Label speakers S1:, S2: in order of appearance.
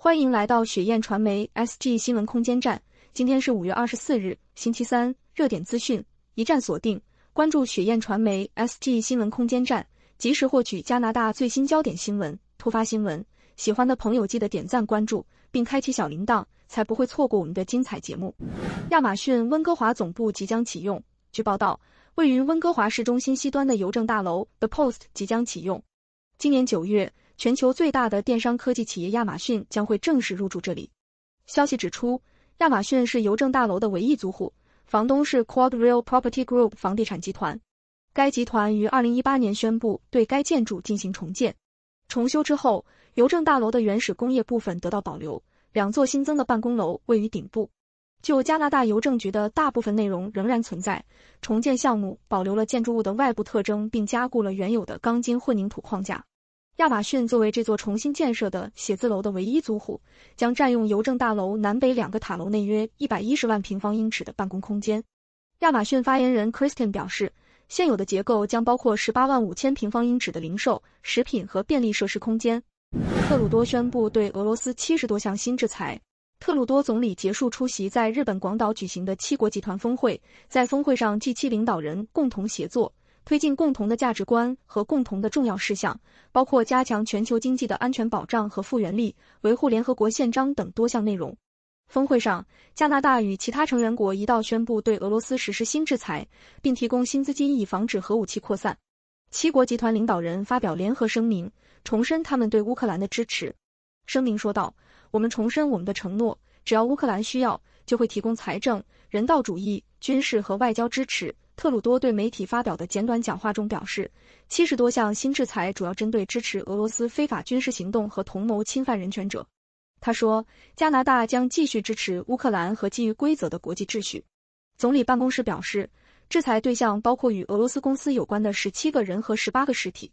S1: 欢迎来到雪雁传媒 S G 新闻空间站。今天是五月二十四日，星期三。热点资讯一站锁定，关注雪雁传媒 S G 新闻空间站，及时获取加拿大最新焦点新闻、突发新闻。喜欢的朋友记得点赞、关注，并开启小铃铛，才不会错过我们的精彩节目。亚马逊温哥华总部即将启用。据报道，位于温哥华市中心西端的邮政大楼 The Post 即将启用。今年九月。全球最大的电商科技企业亚马逊将会正式入驻这里。消息指出，亚马逊是邮政大楼的唯一租户，房东是 Quadreal Property Group 房地产集团。该集团于二零一八年宣布对该建筑进行重建。重修之后，邮政大楼的原始工业部分得到保留，两座新增的办公楼位于顶部。就加拿大邮政局的大部分内容仍然存在。重建项目保留了建筑物的外部特征，并加固了原有的钢筋混凝土框架。亚马逊作为这座重新建设的写字楼的唯一租户，将占用邮政大楼南北两个塔楼内约一百一十万平方英尺的办公空间。亚马逊发言人 Kristen 表示，现有的结构将包括十八万五千平方英尺的零售、食品和便利设施空间。特鲁多宣布对俄罗斯七十多项新制裁。特鲁多总理结束出席在日本广岛举行的七国集团峰会，在峰会上，G 七领导人共同协作。推进共同的价值观和共同的重要事项，包括加强全球经济的安全保障和复原力，维护联合国宪章等多项内容。峰会上，加拿大与其他成员国一道宣布对俄罗斯实施新制裁，并提供新资金以防止核武器扩散。七国集团领导人发表联合声明，重申他们对乌克兰的支持。声明说道：“我们重申我们的承诺，只要乌克兰需要，就会提供财政、人道主义、军事和外交支持。”特鲁多对媒体发表的简短讲话中表示，七十多项新制裁主要针对支持俄罗斯非法军事行动和同谋侵犯人权者。他说，加拿大将继续支持乌克兰和基于规则的国际秩序。总理办公室表示，制裁对象包括与俄罗斯公司有关的十七个人和十八个实体。